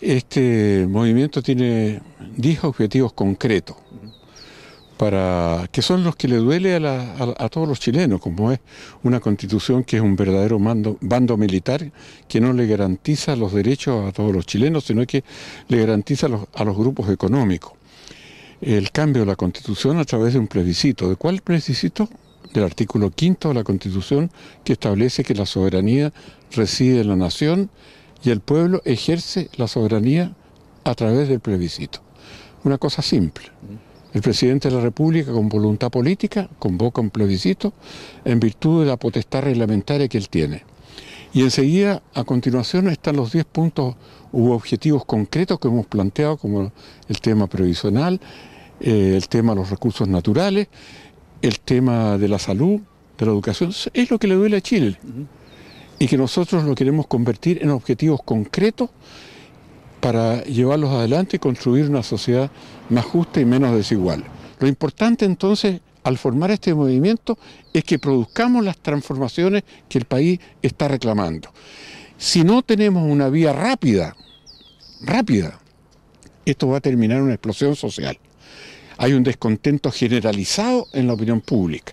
Este movimiento tiene 10 objetivos concretos, para, que son los que le duele a, todos los chilenos, como es una constitución que es un verdadero mando, bando militar que no le garantiza los derechos a todos los chilenos, sino que le garantiza a los grupos económicos. El cambio de la constitución a través de un plebiscito. ¿De cuál plebiscito? Del artículo quinto de la constitución que establece que la soberanía reside en la nación y el pueblo ejerce la soberanía a través del plebiscito. Una cosa simple. El presidente de la República, con voluntad política, convoca un plebiscito en virtud de la potestad reglamentaria que él tiene. Y enseguida, a continuación, están los 10 puntos u objetivos concretos que hemos planteado, como el tema previsional, eh, el tema de los recursos naturales, el tema de la salud, de la educación. Es lo que le duele a Chile y que nosotros lo queremos convertir en objetivos concretos para llevarlos adelante y construir una sociedad más justa y menos desigual. Lo importante entonces al formar este movimiento es que produzcamos las transformaciones que el país está reclamando. Si no tenemos una vía rápida, rápida, esto va a terminar en una explosión social. Hay un descontento generalizado en la opinión pública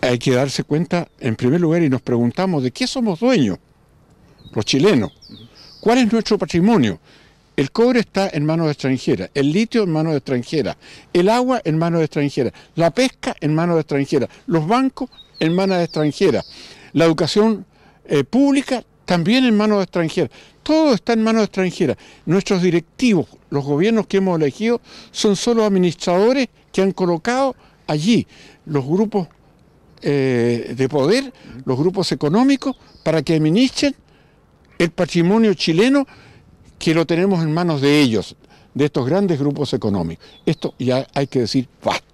hay que darse cuenta, en primer lugar, y nos preguntamos de qué somos dueños, los chilenos. ¿Cuál es nuestro patrimonio? El cobre está en manos extranjeras, el litio en manos extranjeras, el agua en manos extranjeras, la pesca en manos extranjeras, los bancos en manos extranjeras, la educación eh, pública también en manos extranjeras. Todo está en manos extranjeras. Nuestros directivos, los gobiernos que hemos elegido, son solo administradores que han colocado allí los grupos eh, de poder, los grupos económicos, para que administren el patrimonio chileno que lo tenemos en manos de ellos, de estos grandes grupos económicos. Esto ya hay que decir basta.